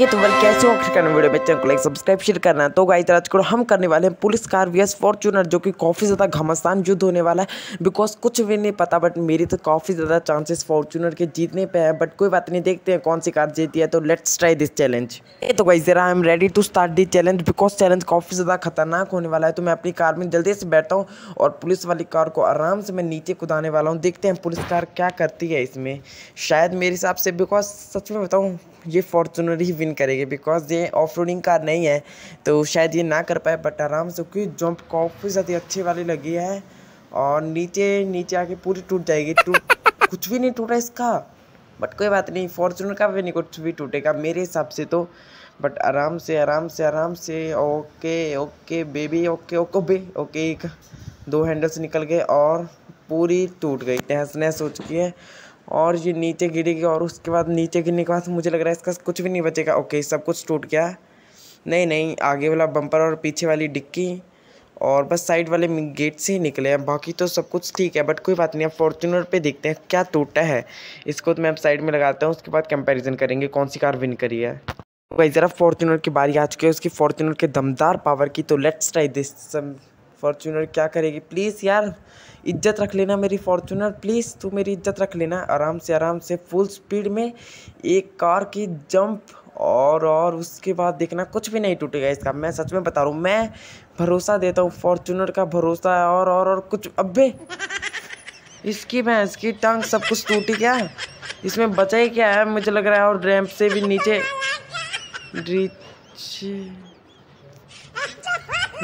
तो कैसे हो वीडियो में चैनल को लाइक सब्सक्राइब शेयर करना तो गाइस आज को हम करने वाले हैं पुलिस कार वीएस फॉर्चूनर जो कि काफ़ी ज़्यादा घमासान युद्ध होने वाला है बिकॉज कुछ भी नहीं पता बट मेरी तो काफ़ी ज़्यादा चांसेस फॉर्चूनर के जीतने पे है बट कोई बात नहीं देखते हैं कौन सी कार जीती है तो लेट्स ट्राई दिस चैलेंज ये तो गाइस जरा I am ready to start this challenge because challenge काफ़ी ज़्यादा खतरनाक होने वाला है तो मैं अपनी कार में जल्दी से बैठा हूँ और पुलिस वाली कार को आराम से मैं नीचे कुदाने वाला हूँ देखते हैं पुलिस कार क्या करती है इसमें शायद मेरे हिसाब से बिकॉज सच में बताऊँ ये फॉर्चुनर ही विन करेगी बिकॉज ये ऑफ रोडिंग कार नहीं है तो शायद ये ना कर पाए बट आराम से क्योंकि जंप काफ़ी ज़्यादा अच्छी वाली लगी है और नीचे नीचे आके पूरी टूट जाएगी टूट कुछ भी नहीं टूटा इसका बट कोई बात नहीं फॉर्चुनर का भी नहीं कुछ भी टूटेगा मेरे हिसाब से तो बट आराम से आराम से आराम से okay okay baby okay okay बे ओके एक दो हैंडल्स निकल गए और पूरी टूट गई तहस नहस हो चुकी है और ये नीचे गिरेगी और उसके बाद नीचे गिरने के बाद मुझे लग रहा है इसका कुछ भी नहीं बचेगा ओके सब कुछ टूट गया नहीं नहीं आगे वाला बम्पर और पीछे वाली डिक्की और बस साइड वाले गेट से ही निकले हैं बाकी तो सब कुछ ठीक है बट कोई बात नहीं अब फॉर्चूनर पे देखते हैं क्या टूटा है इसको तो मैं अब साइड में लगाता हूँ उसके बाद कंपैरिजन करेंगे कौन सी कार विन करी है तो भाई ज़रा फॉर्चूनर की बारी आ चुकी है उसकी फॉर्चूनर के दमदार पावर की तो लेट्स ट्राई दिस सब फॉर्चूनर क्या करेगी प्लीज़ यार इज्जत रख लेना मेरी फॉर्चूनर प्लीज़ तू मेरी इज्जत रख लेना आराम से आराम से फुल स्पीड में एक कार की जंप और और उसके बाद देखना कुछ भी नहीं टूटेगा इसका मैं सच में बता रहा हूँ मैं भरोसा देता हूँ फॉर्चूनर का भरोसा है और और और कुछ अबे इसकी मैं इसकी टांग सब कुछ टूटी क्या इसमें बचा ही क्या है मुझे लग रहा है और रैंप से भी नीचे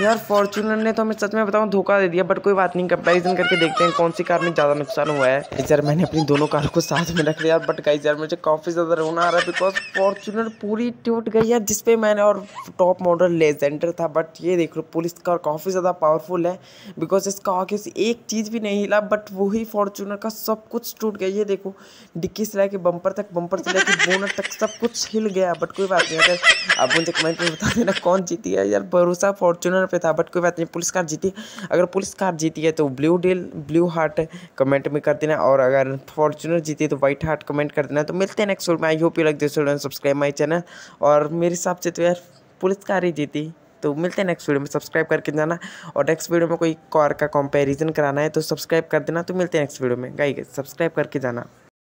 यार फॉर्चूनर ने तो हमें सच में बताऊँ धोखा दे दिया बट कोई बात नहीं कंपेरिजन करके देखते हैं कौन सी कार में ज़्यादा नुकसान हुआ है यार मैंने अपनी दोनों कार को साथ में रख लिया बट गाइज यार मुझे काफ़ी ज़्यादा रोना आ रहा है बिकॉज फॉर्चूनर पूरी टूट गई है जिसपे मैंने और टॉप मॉडल लेजेंडर था बट ये देख लो पुलिस कार काफ़ी ज़्यादा पावरफुल है बिकॉज इसका आगे से एक चीज़ भी नहीं हिला बट वही फॉर्चूनर का सब कुछ टूट गया ये देखो डिक्की से लेके बम्पर तक बम्पर से लेके बोनर तक सब कुछ हिल गया बट कोई बात नहीं अगर आप मुझे कमेंट में बता देना कौन जीती है यार भरोसा फॉर्चूनर पे था बट कोई बात नहीं पुलिस कार जीती अगर पुलिस कार जीती है तो ब्लू डील ब्लू हार्ट कमेंट में कर देना और अगर फॉर्चुनर जीती है तो व्हाइट हार्ट कमेंट कर देना तो मिलते हैं नेक्स्ट में I hope you like this video subscribe my channel और मेरे हिसाब से तो यार पुलिस कार ही जीती तो मिलते हैं नेक्स्ट वीडियो में सब्सक्राइब करके जाना और नेक्स्ट वीडियो में कोई कार का कंपैरिजन कराना है तो सब्सक्राइब कर देना तो मिलते हैं नेक्स्ट वीडियो में गाइए सब्सक्राइब करके जाना